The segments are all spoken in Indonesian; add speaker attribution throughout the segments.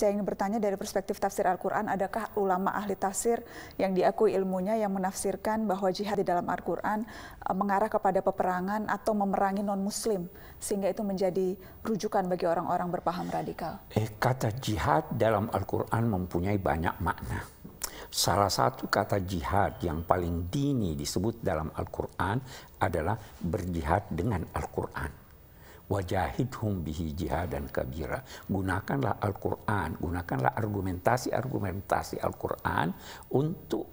Speaker 1: Saya ingin bertanya dari perspektif tafsir Al-Quran, adakah ulama ahli tafsir yang diakui ilmunya yang menafsirkan bahwa jihad di dalam Al-Quran eh, mengarah kepada peperangan atau memerangi non-muslim, sehingga itu menjadi rujukan bagi orang-orang berpaham radikal?
Speaker 2: Eh, kata jihad dalam Al-Quran mempunyai banyak makna. Salah satu kata jihad yang paling dini disebut dalam Al-Quran adalah berjihad dengan Al-Quran wajahidhum bihi dan kabira. Gunakanlah Al-Quran, gunakanlah argumentasi-argumentasi Al-Quran untuk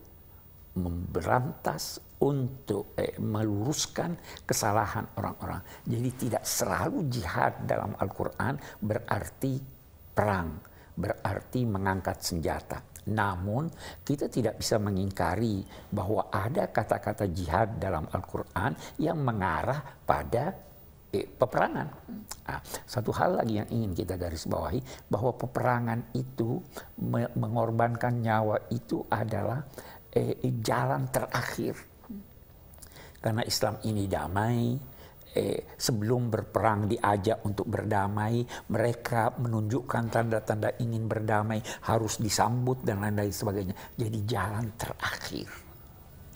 Speaker 2: memberantas, untuk eh, meluruskan kesalahan orang-orang. Jadi tidak selalu jihad dalam Al-Quran berarti perang, berarti mengangkat senjata. Namun kita tidak bisa mengingkari bahwa ada kata-kata jihad dalam Al-Quran yang mengarah pada eh, peperangan. Nah, satu hal lagi yang ingin kita garis bawahi bahwa peperangan itu me mengorbankan nyawa itu adalah eh, eh, jalan terakhir. Karena Islam ini damai, eh, sebelum berperang diajak untuk berdamai, mereka menunjukkan tanda-tanda ingin berdamai, harus disambut dan lain-lain sebagainya. Jadi jalan terakhir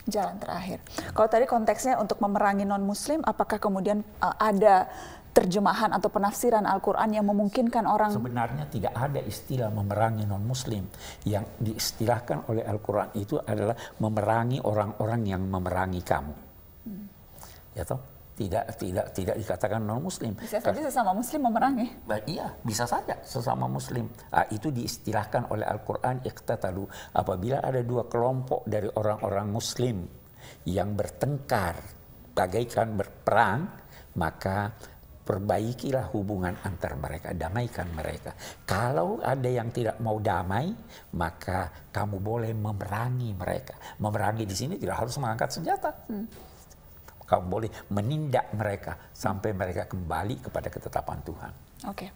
Speaker 1: jalan terakhir. Kalau tadi konteksnya untuk memerangi non-muslim, apakah kemudian uh, ada terjemahan atau penafsiran Al-Quran yang memungkinkan orang...
Speaker 2: Sebenarnya tidak ada istilah memerangi non-muslim. Yang diistilahkan oleh Al-Quran itu adalah memerangi orang-orang yang memerangi kamu. Hmm. Ya toh? tidak tidak tidak dikatakan non muslim. Bisa saja
Speaker 1: sesama muslim memerangi. iya,
Speaker 2: bisa saja sesama muslim. Nah, itu diistilahkan oleh Al-Qur'an iktatalu apabila ada dua kelompok dari orang-orang muslim yang bertengkar bagaikan berperang, maka perbaikilah hubungan antar mereka, damaikan mereka. Kalau ada yang tidak mau damai, maka kamu boleh memerangi mereka. Memerangi di sini tidak harus mengangkat senjata. Hmm kamu boleh menindak mereka sampai mereka kembali kepada ketetapan Tuhan.
Speaker 1: Oke. Okay.